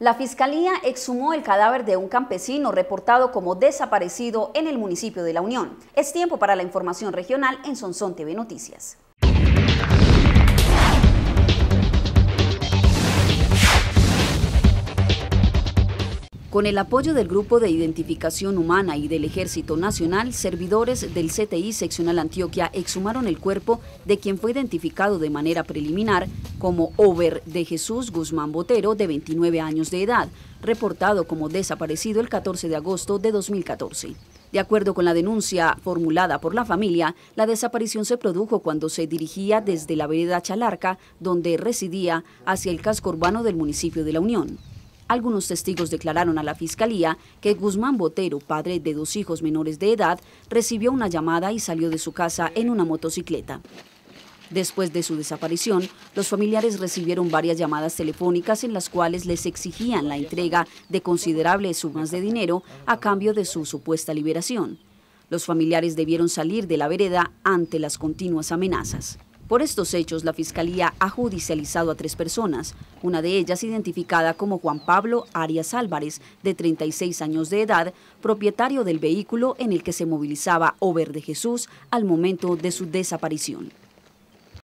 La Fiscalía exhumó el cadáver de un campesino reportado como desaparecido en el municipio de La Unión. Es tiempo para la información regional en Sonsón TV Noticias. Con el apoyo del Grupo de Identificación Humana y del Ejército Nacional, servidores del CTI Seccional Antioquia exhumaron el cuerpo de quien fue identificado de manera preliminar como Over de Jesús Guzmán Botero, de 29 años de edad, reportado como desaparecido el 14 de agosto de 2014. De acuerdo con la denuncia formulada por la familia, la desaparición se produjo cuando se dirigía desde la vereda Chalarca, donde residía, hacia el casco urbano del municipio de La Unión. Algunos testigos declararon a la fiscalía que Guzmán Botero, padre de dos hijos menores de edad, recibió una llamada y salió de su casa en una motocicleta. Después de su desaparición, los familiares recibieron varias llamadas telefónicas en las cuales les exigían la entrega de considerables sumas de dinero a cambio de su supuesta liberación. Los familiares debieron salir de la vereda ante las continuas amenazas. Por estos hechos, la Fiscalía ha judicializado a tres personas, una de ellas identificada como Juan Pablo Arias Álvarez, de 36 años de edad, propietario del vehículo en el que se movilizaba Over de Jesús al momento de su desaparición.